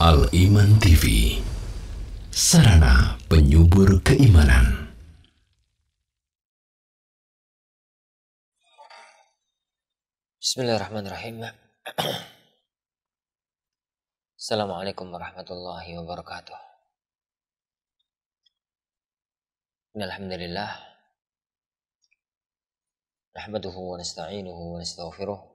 Al-Iman TV Sarana penyubur keimanan Bismillahirrahmanirrahim Assalamualaikum warahmatullahi wabarakatuh Alhamdulillah Nahmaduhu wa nasta'inuhu wa nasta'ufiruh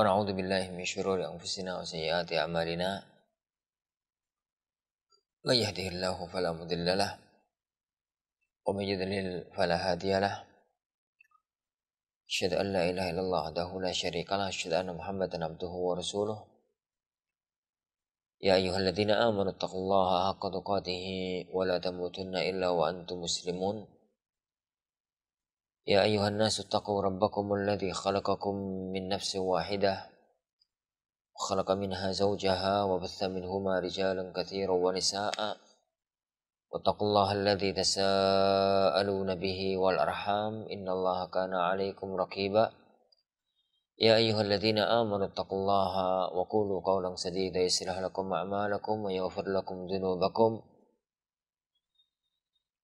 ونعوذ بالله من شرور أنفسنا وسيئات أعمالنا من يهده الله فلا مضل له ومن يضلل فلا هادي له أشهد أن لا إله إلا الله وحده لا شريك له أشهد أن محمدا عبده ورسوله يا أيها الذين آمنوا اتقوا الله حق تقاته ولا تموتن إلا وأنتم مسلمون يا أيها الناس اتقوا ربكم الذي خلقكم من نفس واحدة خلق منها زوجها وبث منهما رجالا كثيرا ونساء واتقوا الله الذي تساءلون به والأرحام إن الله كان عليكم رقيبا يا أيها الذين آمنوا اتقوا الله وقولوا قولا سديدا يصلح لكم أعمالكم ويغفر لكم ذنوبكم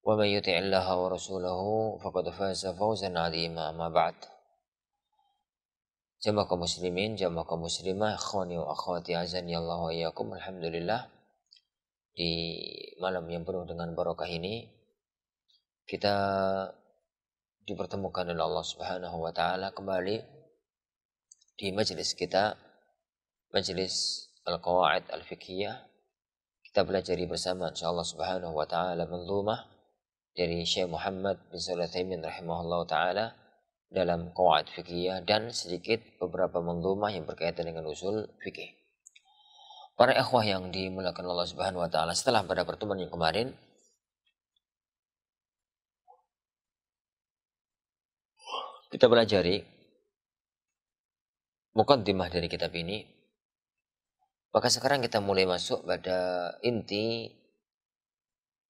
ومن يطع الله ورسوله فقد فاز فوزا عظيما ما بعد جمع muslimin جمع muslimah ikhwani wa akhwati الله Allah الحمد لله alhamdulillah di malam yang penuh dengan barokah ini kita dipertemukan oleh Allah Subhanahu wa taala kembali di majelis kita majelis al-qawaid al-fiqhiyah kita belajar bersama insyaallah Subhanahu wa taala manzumah dari Syekh Muhammad bin Sulaiman rahimahullah taala dalam kawat fikih dan sedikit beberapa mengdumah yang berkaitan dengan usul fikih. Para ikhwah yang dimulakan Allah Subhanahu wa taala setelah pada pertemuan yang kemarin kita belajari mukaddimah dari kitab ini. Maka sekarang kita mulai masuk pada inti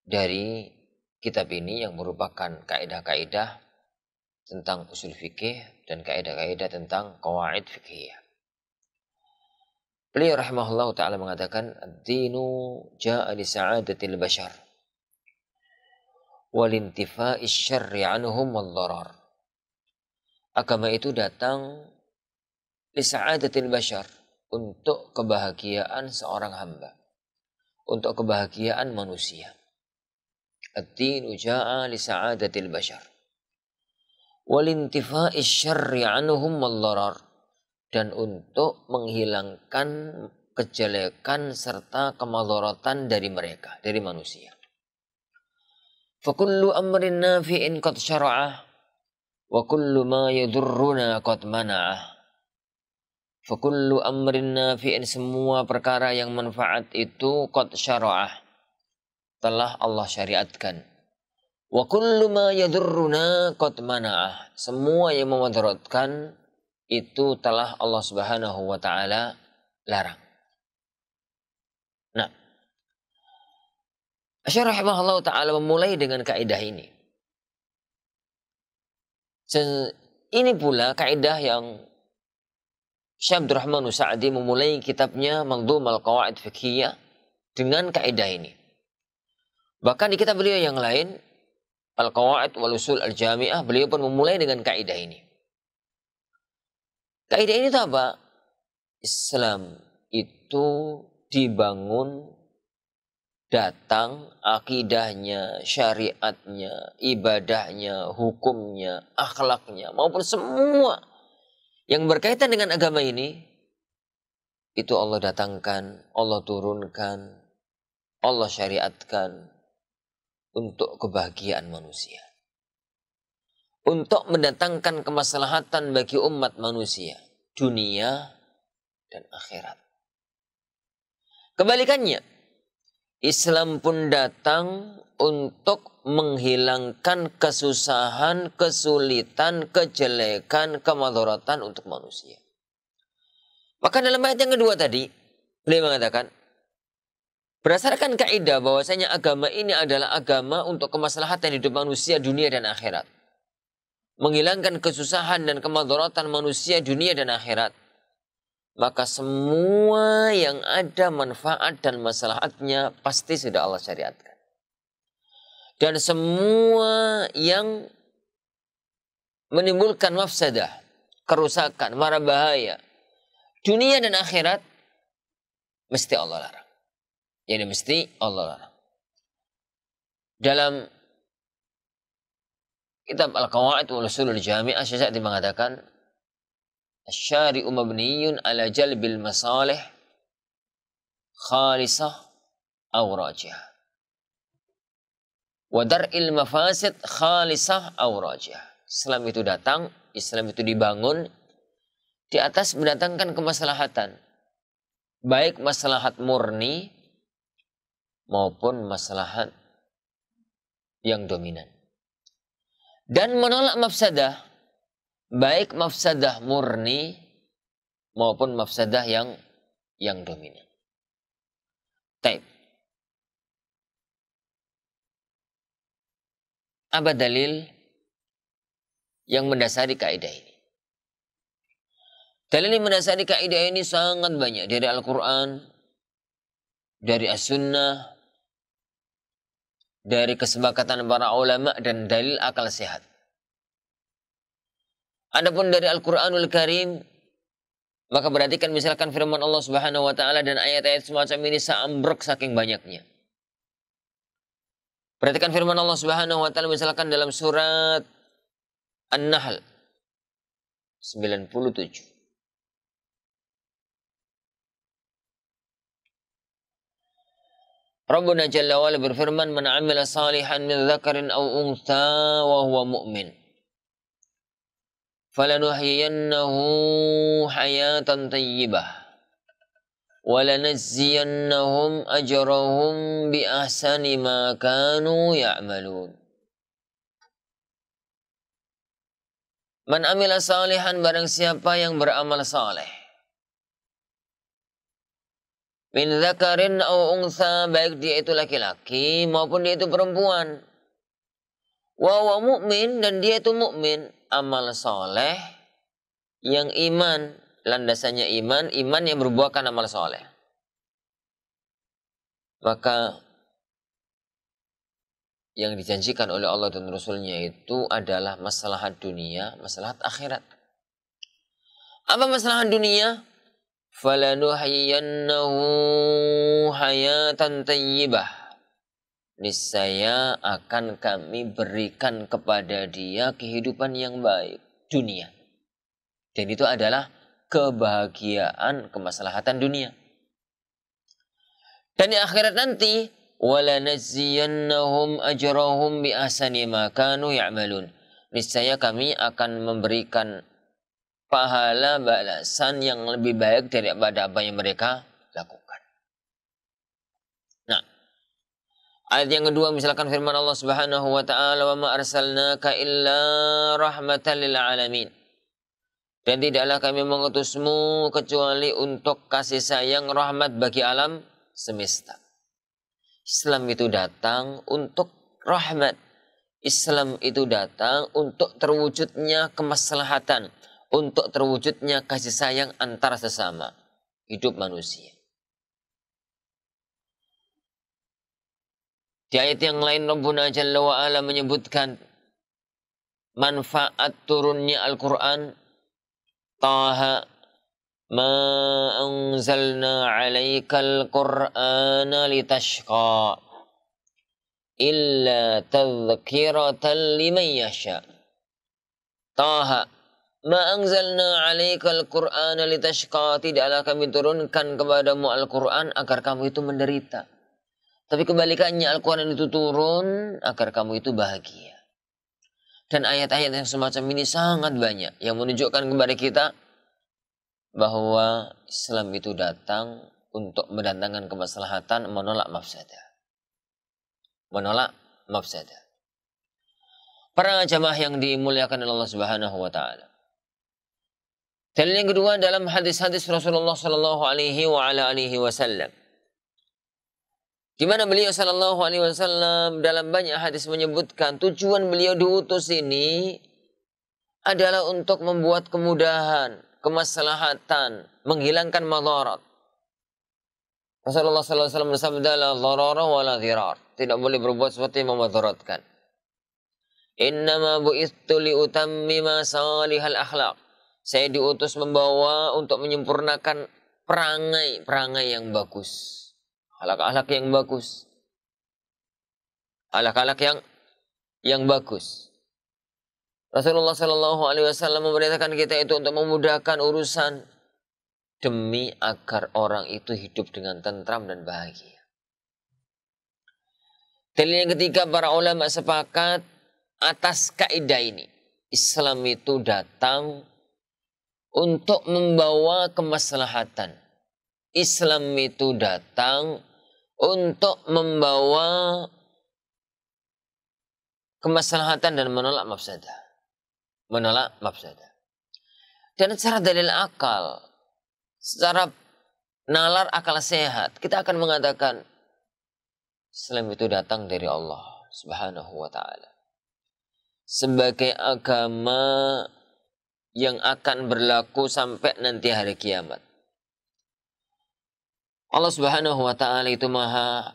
dari kitab ini yang merupakan kaidah-kaidah tentang usul fikih dan kaidah-kaidah tentang kawaid fikih. Beliau rahimahullah taala mengatakan dinu ja'a li sa'adatil bashar Walintifa'i syarri wal dharar Agama itu datang li sa'adatil bashar untuk kebahagiaan seorang hamba, untuk kebahagiaan manusia الدين جاء لسعادة البشر والانتفاء الشر عنهم والضرر dan untuk menghilangkan kejelekan serta kemadharatan dari mereka, dari manusia. Fakullu amrin nafi'in qad syara'ah wa ma yadurruna qad mana'ah. Fakullu amrin semua perkara yang manfaat itu qad syara'ah telah Allah syariatkan. Wa kullu ma yadurruna qad mana'ah. Semua yang memudaratkan itu telah Allah Subhanahu wa taala larang. Nah, Syekh Allah taala memulai dengan kaidah ini. Ini pula kaidah yang Syekh Abdurrahman Sa'di memulai kitabnya Mandhum al-Qawaid Fikhiyah dengan kaidah ini. Bahkan di kitab beliau yang lain, Al-Qawaid wal Usul Al-Jami'ah, beliau pun memulai dengan kaidah ini. Kaidah ini itu apa? Islam itu dibangun datang akidahnya, syariatnya, ibadahnya, hukumnya, akhlaknya, maupun semua yang berkaitan dengan agama ini itu Allah datangkan, Allah turunkan, Allah syariatkan, untuk kebahagiaan manusia. Untuk mendatangkan kemaslahatan bagi umat manusia, dunia dan akhirat. Kebalikannya, Islam pun datang untuk menghilangkan kesusahan, kesulitan, kejelekan, kemadaratan untuk manusia. Maka dalam ayat yang kedua tadi, beliau mengatakan, Berdasarkan kaidah bahwasanya agama ini adalah agama untuk kemaslahatan hidup manusia dunia dan akhirat. Menghilangkan kesusahan dan kemadaratan manusia dunia dan akhirat. Maka semua yang ada manfaat dan maslahatnya pasti sudah Allah syariatkan. Dan semua yang menimbulkan mafsadah, kerusakan, marah bahaya, dunia dan akhirat mesti Allah larang. Jadi mesti Allah lah. Dalam kitab Al-Qawaid wal Usulul Jami'ah Syazadi mengatakan Asy-syari'u mabniyun ala jalbil masalih khalisah aw rajihah. Wa dar'il mafasid khalisah aw rajihah. Islam itu datang, Islam itu dibangun di atas mendatangkan kemaslahatan. Baik maslahat murni maupun maslahat yang dominan. Dan menolak mafsadah, baik mafsadah murni maupun mafsadah yang yang dominan. Taib. Apa dalil yang mendasari kaidah ini? Dalil yang mendasari kaidah ini sangat banyak dari Al-Quran, dari As-Sunnah, dari kesepakatan para ulama dan dalil akal sehat. Adapun dari Al-Qur'anul Karim maka perhatikan misalkan firman Allah Subhanahu wa taala dan ayat-ayat semacam ini seambrek saking banyaknya. Perhatikan firman Allah Subhanahu wa taala misalkan dalam surat An-Nahl 97. Rabbuna Jalla wa'ala berfirman, Man amila salihan min zakarin au unsa wa huwa mu'min. Falanuhiyannahu hayatan tayyibah. Walanazziyannahum ajarahum bi ahsani ma kanu ya'malun. Man amila salihan barang siapa yang beramal saleh min karin au unsa baik dia itu laki-laki maupun dia itu perempuan wa wa mukmin dan dia itu mukmin amal soleh yang iman landasannya iman iman yang berbuahkan amal soleh maka yang dijanjikan oleh Allah dan Rasulnya itu adalah masalah dunia, masalah akhirat. Apa masalah dunia? falanuhyiyannahu hayatan tayyibah niscaya akan kami berikan kepada dia kehidupan yang baik dunia dan itu adalah kebahagiaan kemaslahatan dunia dan di akhirat nanti walanaziyannahum ajrahum bi ahsani ma kanu ya'malun niscaya kami akan memberikan pahala balasan yang lebih baik daripada apa yang mereka lakukan. Nah, ayat yang kedua misalkan firman Allah Subhanahu wa taala wa ma arsalnaka illa rahmatan lil alamin. Dan tidaklah kami mengutusmu kecuali untuk kasih sayang rahmat bagi alam semesta. Islam itu datang untuk rahmat. Islam itu datang untuk terwujudnya kemaslahatan, untuk terwujudnya kasih sayang antara sesama hidup manusia. Di ayat yang lain Rabbuna Jalla wa ala menyebutkan manfaat turunnya Al-Qur'an Taha ma anzalna 'alaikal qur'ana litashqa illa tadhkiratan liman yasha. Taha Ma anzalna 'alaikal Qur'an litashqa. Tidaklah kami turunkan kepadamu Al-Qur'an agar kamu itu menderita. Tapi kebalikannya Al-Qur'an itu turun agar kamu itu bahagia. Dan ayat-ayat yang semacam ini sangat banyak yang menunjukkan kepada kita bahwa Islam itu datang untuk mendatangkan kemaslahatan menolak mafsadah. Menolak mafsadah. Para jamaah yang dimuliakan oleh Allah Subhanahu wa taala. Dalil yang kedua dalam hadis-hadis Rasulullah Sallallahu Alaihi Wasallam, di mana beliau Sallallahu Alaihi Wasallam dalam banyak hadis menyebutkan tujuan beliau diutus ini adalah untuk membuat kemudahan, kemaslahatan, menghilangkan madarat. Rasulullah Sallallahu Alaihi Wasallam bersabda, "La dharara Tidak boleh berbuat sesuatu yang memadaratkan. Innama bu'istu li utammima salihal akhlaq saya diutus membawa untuk menyempurnakan perangai-perangai yang bagus. Alak-alak yang bagus. Alak-alak yang yang bagus. Rasulullah Shallallahu Alaihi Wasallam memerintahkan kita itu untuk memudahkan urusan demi agar orang itu hidup dengan tentram dan bahagia. Telinga yang ketiga para ulama sepakat atas kaidah ini. Islam itu datang untuk membawa kemaslahatan. Islam itu datang untuk membawa kemaslahatan dan menolak mafsadah. Menolak mafsadah. Dan secara dalil akal, secara nalar akal sehat, kita akan mengatakan Islam itu datang dari Allah Subhanahu wa taala. Sebagai agama yang akan berlaku sampai nanti hari kiamat. Allah Subhanahu wa taala itu Maha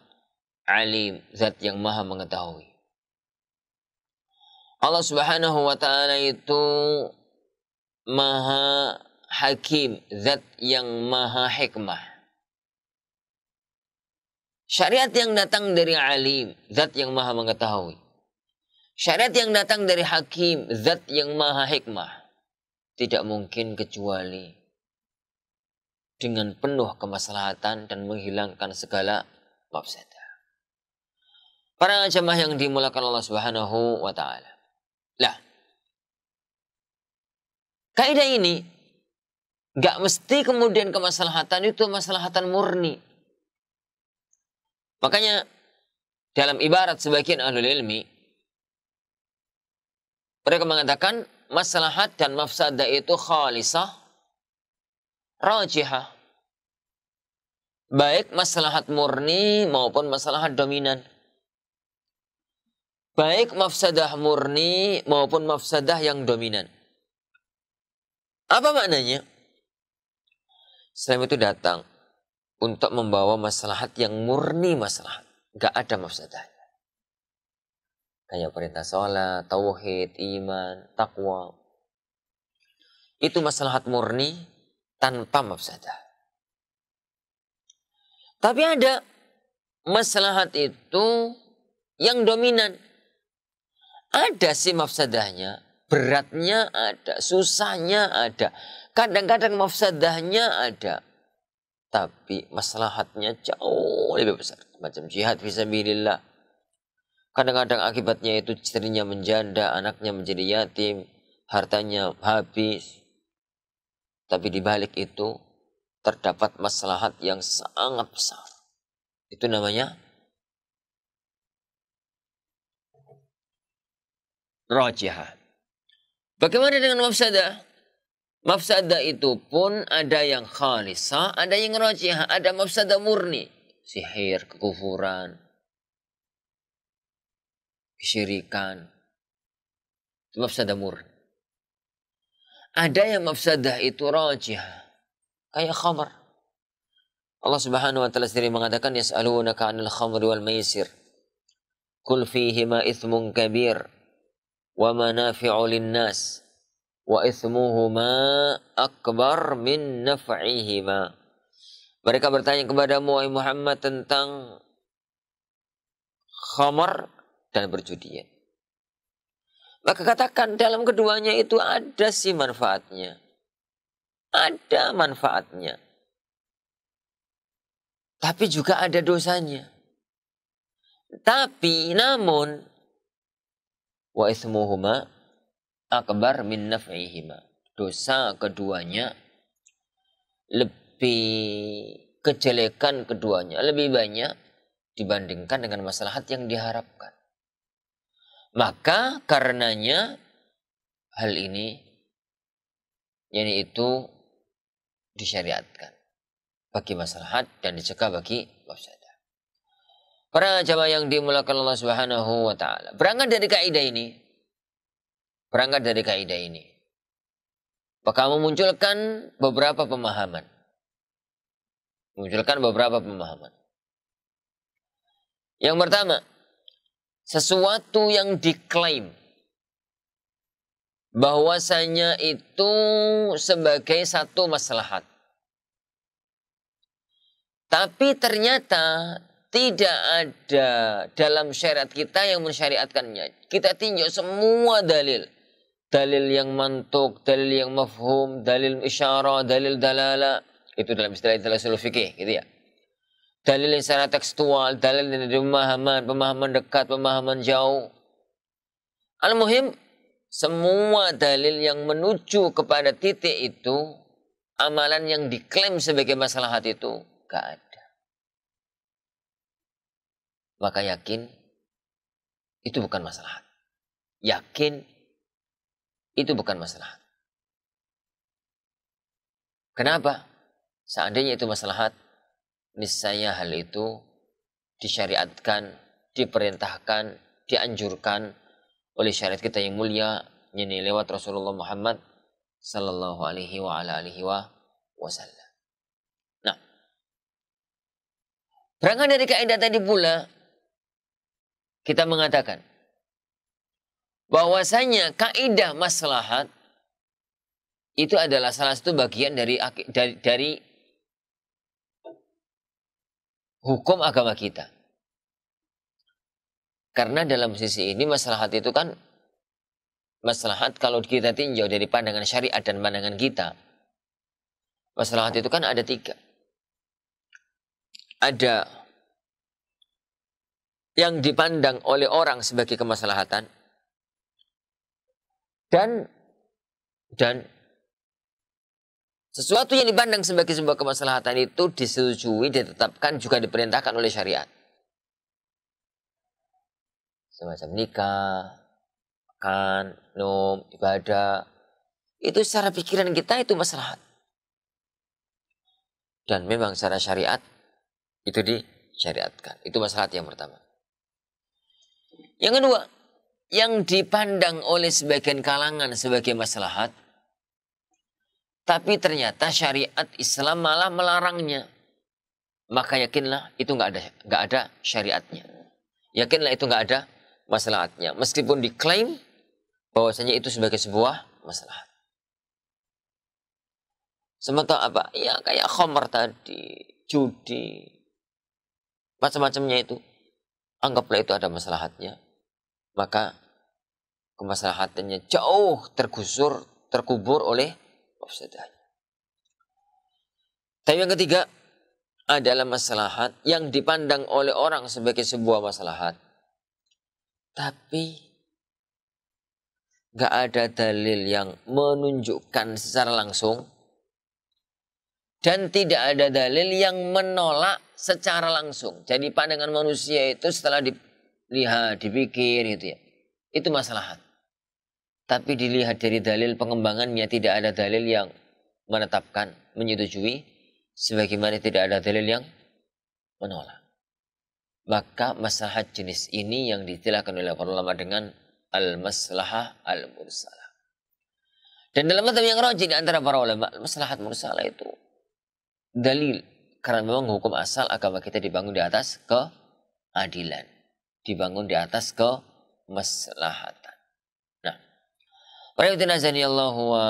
Alim, zat yang Maha mengetahui. Allah Subhanahu wa taala itu Maha Hakim, zat yang Maha Hikmah. Syariat yang datang dari alim, zat yang maha mengetahui. Syariat yang datang dari hakim, zat yang maha hikmah tidak mungkin kecuali dengan penuh kemaslahatan dan menghilangkan segala mafsadah. Para jemaah yang dimulakan Allah Subhanahu wa taala. Lah. Kaidah ini nggak mesti kemudian kemaslahatan itu kemaslahatan murni. Makanya dalam ibarat sebagian ahli ilmi mereka mengatakan maslahat dan mafsada itu khalisah, rajihah. Baik maslahat murni maupun maslahat dominan. Baik mafsadah murni maupun mafsadah yang dominan. Apa maknanya? Islam itu datang untuk membawa maslahat yang murni maslahat. nggak ada mafsadah kayak perintah sholat, tauhid, iman, takwa. Itu maslahat murni tanpa mafsadah. Tapi ada maslahat itu yang dominan. Ada sih mafsadahnya, beratnya ada, susahnya ada. Kadang-kadang mafsadahnya ada, tapi maslahatnya jauh lebih besar. Macam jihad visabilillah, Kadang-kadang akibatnya itu istrinya menjanda, anaknya menjadi yatim, hartanya habis. Tapi di balik itu terdapat maslahat yang sangat besar. Itu namanya rojihah. Bagaimana dengan mafsada mafsada itu pun ada yang khalisah, ada yang rojihah, ada mafsada murni. Sihir, kekufuran, kesyirikan, itu mafsadah murni. Ada yang mafsadah itu rajah, kayak khamar. Allah Subhanahu wa taala sendiri mengatakan yas'alunaka 'anil khamri wal maisir. Kul fihima ithmun kabir wa manafi'u linnas, nas wa ithmuhuma akbar min naf'ihima. Mereka bertanya kepadamu wahai Muhammad tentang khamar dan perjudian. Ya. Maka katakan dalam keduanya itu ada sih manfaatnya. Ada manfaatnya. Tapi juga ada dosanya. Tapi namun wa ismuhuma akbar min naf'ihima. Dosa keduanya lebih kejelekan keduanya lebih banyak dibandingkan dengan maslahat yang diharapkan. Maka karenanya hal ini yaitu disyariatkan bagi maslahat dan dicegah bagi mafsadah. Para jamaah yang dimulakan Allah Subhanahu wa taala. Berangkat dari kaidah ini. Berangkat dari kaidah ini. Maka memunculkan beberapa pemahaman. Memunculkan beberapa pemahaman. Yang pertama, sesuatu yang diklaim bahwasanya itu sebagai satu maslahat. Tapi ternyata tidak ada dalam syariat kita yang mensyariatkannya. Kita tinjau semua dalil. Dalil yang mantuk, dalil yang mafhum, dalil isyarah, dalil dalala. Itu dalam istilah-istilah usul fikih gitu ya dalil yang secara tekstual, dalil dari pemahaman, pemahaman dekat, pemahaman jauh. Al-Muhim, semua dalil yang menuju kepada titik itu, amalan yang diklaim sebagai masalah hati itu, gak ada. Maka yakin, itu bukan masalah hati. Yakin, itu bukan masalah hati. Kenapa? Seandainya itu masalah hati, niscaya hal itu disyariatkan, diperintahkan, dianjurkan oleh syariat kita yang mulia ini lewat Rasulullah Muhammad sallallahu alaihi wa ala alihi wa wasallam. Nah, berangkat dari kaidah tadi pula kita mengatakan bahwasanya kaidah maslahat itu adalah salah satu bagian dari dari, dari hukum agama kita. Karena dalam sisi ini maslahat itu kan maslahat kalau kita tinjau dari pandangan syariat dan pandangan kita. Maslahat itu kan ada tiga. Ada yang dipandang oleh orang sebagai kemaslahatan dan dan sesuatu yang dipandang sebagai sebuah kemaslahatan itu disetujui, ditetapkan, juga diperintahkan oleh syariat. Semacam nikah, makan, minum, ibadah. Itu secara pikiran kita itu maslahat. Dan memang secara syariat itu disyariatkan. Itu maslahat yang pertama. Yang kedua, yang dipandang oleh sebagian kalangan sebagai maslahat tapi ternyata syariat Islam malah melarangnya. Maka yakinlah itu nggak ada nggak ada syariatnya. Yakinlah itu nggak ada masalahnya. Meskipun diklaim bahwasanya itu sebagai sebuah masalah. Semata apa? Ya kayak khomer tadi, judi, macam-macamnya itu. Anggaplah itu ada masalahnya. Maka kemaslahatannya jauh tergusur, terkubur oleh mafsadahnya. Tapi yang ketiga adalah maslahat yang dipandang oleh orang sebagai sebuah maslahat. Tapi gak ada dalil yang menunjukkan secara langsung dan tidak ada dalil yang menolak secara langsung. Jadi pandangan manusia itu setelah dilihat, dipikir itu ya. Itu maslahat. Tapi dilihat dari dalil pengembangannya tidak ada dalil yang menetapkan, menyetujui. Sebagaimana tidak ada dalil yang menolak. Maka masalah jenis ini yang ditilahkan oleh para ulama dengan al-maslahah al-mursalah. Dan dalam hal yang rajin antara para ulama, maslahat mursalah itu dalil karena memang hukum asal agama kita dibangun di atas keadilan, dibangun di atas kemaslahatan. Allahu wa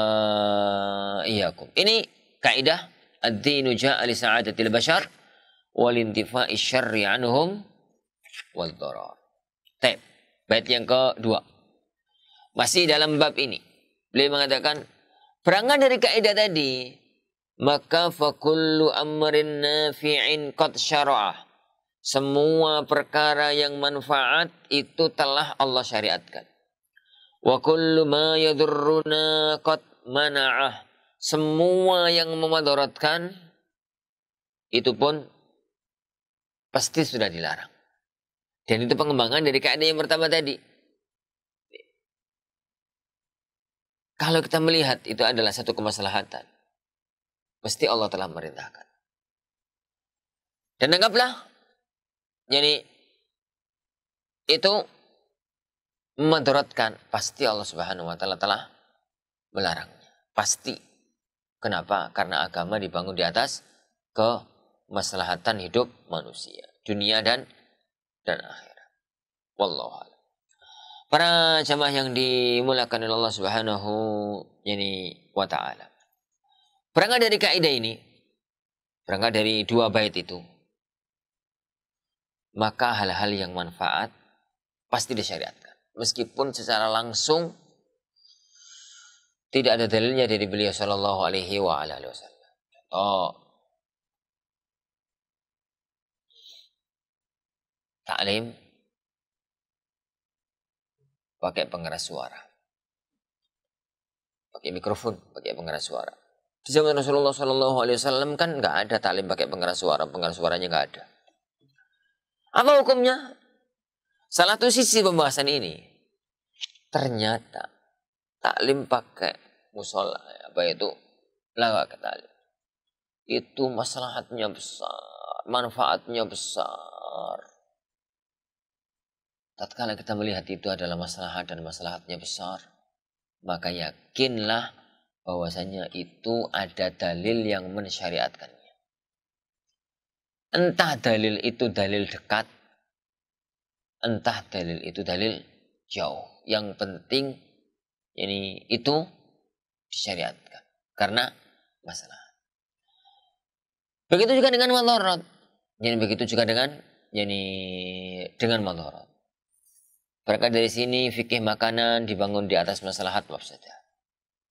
Ini kaidah ad-dinu ja'a li sa'adatil bashar wal intifa'i syarri anhum wal darar. Taib. Bait yang kedua. Masih dalam bab ini. Beliau mengatakan berangkat dari kaidah tadi maka fakullu amrin nafi'in qad syara'ah. Semua perkara yang manfaat itu telah Allah syariatkan. Wa kullu ma yadurruna qad mana'ah. Semua yang memadaratkan itu pun pasti sudah dilarang. Dan itu pengembangan dari kaidah yang pertama tadi. Kalau kita melihat itu adalah satu kemaslahatan. pasti Allah telah merintahkan. Dan anggaplah. Jadi itu memadaratkan pasti Allah Subhanahu wa taala telah melarangnya. Pasti. Kenapa? Karena agama dibangun di atas kemaslahatan hidup manusia, dunia dan dan akhirat. Wallahu a'lam. Para jamaah yang dimulakan oleh Allah Subhanahu yani wa taala. Berangkat dari kaidah ini, berangkat dari dua bait itu, maka hal-hal yang manfaat pasti disyariatkan meskipun secara langsung tidak ada dalilnya dari beliau Shallallahu Alaihi wa ala Wasallam. Oh. taklim pakai pengeras suara, pakai mikrofon, pakai pengeras suara. Di zaman Rasulullah Shallallahu Alaihi Wasallam kan enggak ada taklim pakai pengeras suara, pengeras suaranya enggak ada. Apa hukumnya? Salah satu sisi pembahasan ini ternyata taklim pakai musola apa itu lawak ketali itu maslahatnya besar, manfaatnya besar. Tatkala kita melihat itu adalah maslahat dan maslahatnya besar, maka yakinlah bahwasanya itu ada dalil yang mensyariatkannya. Entah dalil itu dalil dekat entah dalil itu dalil jauh. Yang penting ini itu disyariatkan karena masalah. Begitu juga dengan madorot. Jadi begitu juga dengan jadi dengan madorot. Berangkat dari sini fikih makanan dibangun di atas masalah maslahat saja.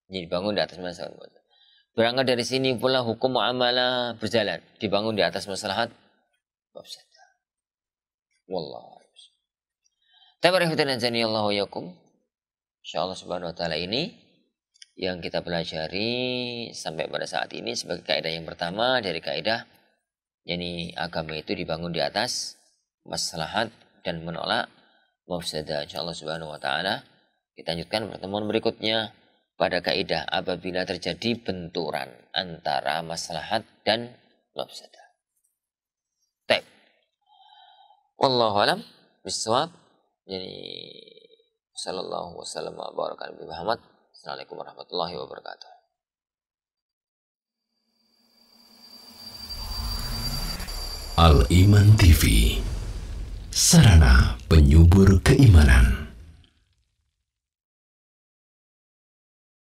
Jadi dibangun di atas maslahat mafsadah. Berangkat dari sini pula hukum muamalah berjalan dibangun di atas maslahat saja. Wallah. Tabarakallahu yakum. Insyaallah subhanahu wa taala ini yang kita pelajari sampai pada saat ini sebagai kaidah yang pertama dari kaidah yakni agama itu dibangun di atas maslahat dan menolak mafsadah insyaallah subhanahu wa taala kita lanjutkan pertemuan berikutnya pada kaidah apabila terjadi benturan antara maslahat dan mafsadah. Baik. Wallahu alam bisawab. Jadi sallallahu wasallam wa baraka nabi Muhammad. Assalamualaikum warahmatullahi wabarakatuh. Al Iman TV Sarana penyubur keimanan